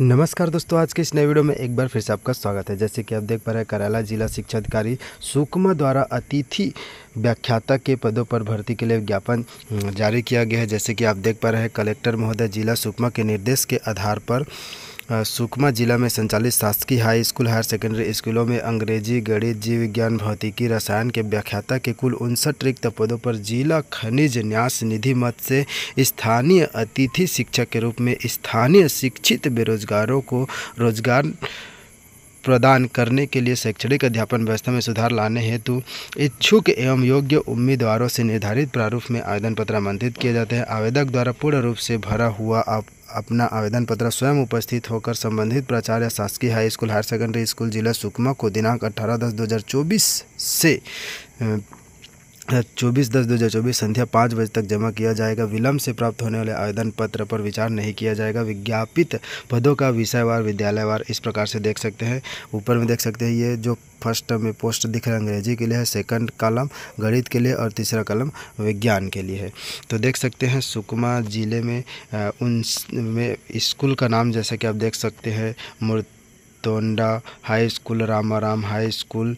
नमस्कार दोस्तों आज के इस नए वीडियो में एक बार फिर से आपका स्वागत है जैसे कि आप देख पा रहे हैं करैला जिला शिक्षा अधिकारी सुकमा द्वारा अतिथि व्याख्याता के पदों पर भर्ती के लिए विज्ञापन जारी किया गया है जैसे कि आप देख पा रहे हैं कलेक्टर महोदय जिला सुकमा के निर्देश के आधार पर सुकमा जिला में संचालित शासकीय हाई स्कूल हायर सेकेंडरी स्कूलों में अंग्रेजी गणित जीव विज्ञान भौतिकी रसायन के व्याख्याता के कुल उनसठ रिक्त पदों पर जिला खनिज न्यास निधि मत से स्थानीय अतिथि शिक्षक के रूप में स्थानीय शिक्षित बेरोजगारों को रोजगार प्रदान करने के लिए शैक्षणिक अध्यापन व्यवस्था में सुधार लाने हेतु इच्छुक एवं योग्य उम्मीदवारों से निर्धारित प्रारूप में आवेदन पत्र आमंत्रित किए जाते हैं आवेदक द्वारा पूर्ण रूप से भरा हुआ आप अपना आवेदन पत्र स्वयं उपस्थित होकर संबंधित प्राचार्य शासकीय high school higher secondary school जिला सुकमा को दिनांक 18 दस 2024 से चौबीस दस दो हज़ार चौबीस संध्या पाँच बजे तक जमा किया जाएगा विलम्ब से प्राप्त होने वाले आवेदन पत्र पर विचार नहीं किया जाएगा विज्ञापित पदों का विषयवार विद्यालयवार इस प्रकार से देख सकते हैं ऊपर में देख सकते हैं ये जो फर्स्ट में पोस्ट दिख रहा है अंग्रेजी के लिए है सेकंड कलम गणित के लिए और तीसरा कलम विज्ञान के लिए है तो देख सकते हैं सुकमा ज़िले में उन में स्कूल का नाम जैसा कि आप देख सकते हैं मूर्ति Tonda high school Ramaram high school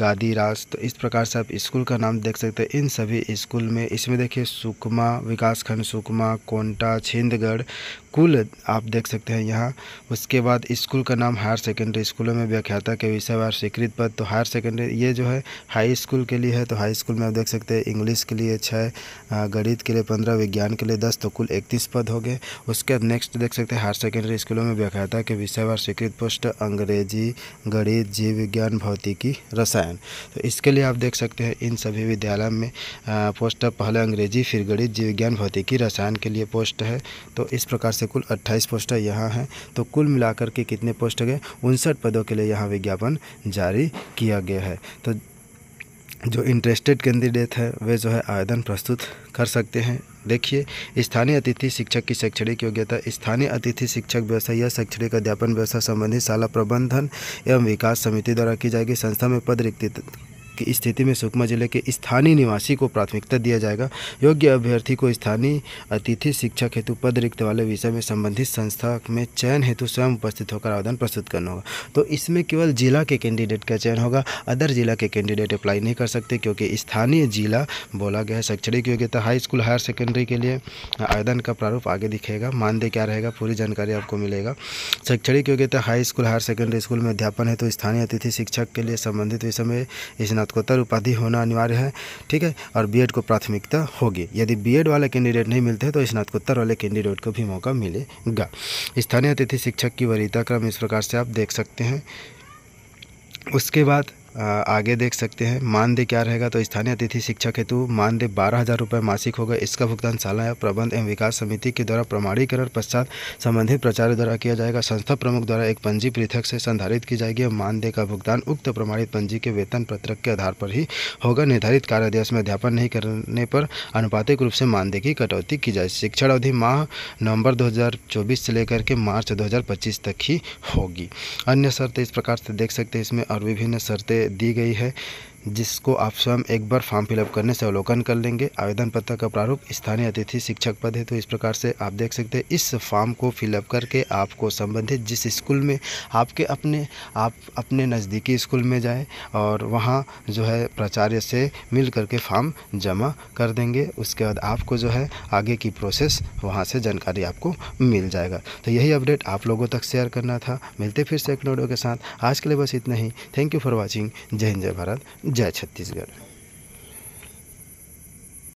Gadiras तो इस प्रकार से आप स्कूल का नाम देख सकते हैं इन सभी स्कूल में इसमें देखिए सुकमा विकासखंड सुकमा कोंटा छिंदगढ़ कुल आप देख सकते हैं यहाँ उसके बाद स्कूल का नाम हायर सेकेंडरी स्कूलों में व्याख्याता के विषयवार स्वीकृत पद तो हायर सेकेंडरी ये जो है हाई स्कूल के लिए है तो हाई स्कूल में आप देख सकते हैं इंग्लिश के लिए छः गणित के लिए पंद्रह विज्ञान के लिए दस तो कुल इकतीस पद हो गए उसके बाद नेक्स्ट देख सकते हैं हायर सेकेंडरी स्कूलों में व्याख्याता के विषयवार स्वीकृत स्पष्ट अंग्रेजी गणित जीव विज्ञान भौतिकी रसायन तो इसके लिए आप देख सकते हैं इन सभी विद्यालय में पोस्ट पहले अंग्रेजी फिर गणित जीव विज्ञान भौतिकी रसायन के लिए पोस्ट है तो इस प्रकार से कुल अट्ठाईस पोस्ट यहाँ हैं तो कुल मिलाकर के कितने पोस्ट गए उनसठ पदों के लिए यहाँ विज्ञापन जारी किया गया है तो जो इंटरेस्टेड कैंडिडेट है वे जो है आवेदन प्रस्तुत कर सकते हैं देखिए स्थानीय अतिथि शिक्षक की शैक्षणिक योग्यता स्थानीय अतिथि शिक्षक व्यवसाय या शैक्षणिक अध्यापन व्यवसाय संबंधी शाला प्रबंधन एवं विकास समिति द्वारा की जाएगी संस्था में पद रिक्त की स्थिति में सुकमा जिले के स्थानीय निवासी को प्राथमिकता दिया जाएगा योग्य अभ्यर्थी को स्थानीय अतिथि शिक्षक हेतु पद रिक्त वाले विषय में संबंधित संस्था में चयन हेतु स्वयं उपस्थित होकर आवेदन प्रस्तुत करना होगा तो इसमें केवल जिला के कैंडिडेट का चयन होगा अदर जिला के कैंडिडेट अप्लाई नहीं कर सकते क्योंकि स्थानीय जिला बोला गया है शैक्षणिक योग्यता हाई स्कूल हायर सेकेंडरी के लिए आवेदन का प्रारूप आगे दिखेगा मानदेय क्या रहेगा पूरी जानकारी आपको मिलेगा शैक्षणिक योग्यता high school higher secondary school में अध्यापन है तो स्थानीय अतिथि शिक्षक के लिए संबंधित विषय में स्नातक स्नातकोत्तर उपाधि होना अनिवार्य है ठीक है और बी को प्राथमिकता होगी यदि बी वाले कैंडिडेट नहीं मिलते तो स्नातकोत्तर वाले कैंडिडेट को भी मौका मिलेगा स्थानीय अतिथि शिक्षक की वरीयता क्रम इस प्रकार से आप देख सकते हैं उसके बाद आगे देख सकते हैं मानदेय क्या रहेगा तो स्थानीय अतिथि शिक्षक हेतु मानदेय बारह हज़ार रुपये मासिक होगा इसका भुगतान सालाना प्रबंध एवं विकास समिति के द्वारा प्रमाणीकरण पश्चात संबंधित प्रचार द्वारा किया जाएगा संस्था प्रमुख द्वारा एक पंजी पृथक से संधारित की जाएगी मानदेय का भुगतान उक्त प्रमाणित पंजी के वेतन पत्रक के आधार पर ही होगा निर्धारित कार्य दिवस में अध्यापन नहीं करने पर अनुपातिक रूप से मानदेय की कटौती की जाए शिक्षण अवधि माह नवंबर दो से लेकर के मार्च दो तक ही होगी अन्य शर्तें इस प्रकार से देख सकते हैं इसमें और विभिन्न शर्तें दी गई है जिसको आप स्वयं एक बार फॉर्म फिलअप करने से अवलोकन कर लेंगे आवेदन पत्र का प्रारूप स्थानीय अतिथि शिक्षक पद है तो इस प्रकार से आप देख सकते हैं इस फॉर्म को फिलअप करके आपको संबंधित जिस स्कूल में आपके अपने आप अपने नज़दीकी स्कूल में जाएँ और वहाँ जो है प्राचार्य से मिल करके फॉर्म जमा कर देंगे उसके बाद आपको जो है आगे की प्रोसेस वहाँ से जानकारी आपको मिल जाएगा तो यही अपडेट आप लोगों तक शेयर करना था मिलते फिर से एक के साथ आज के लिए बस इतना ही थैंक यू फॉर वॉचिंग जय हिंद जय भारत जय छत्तीसगढ़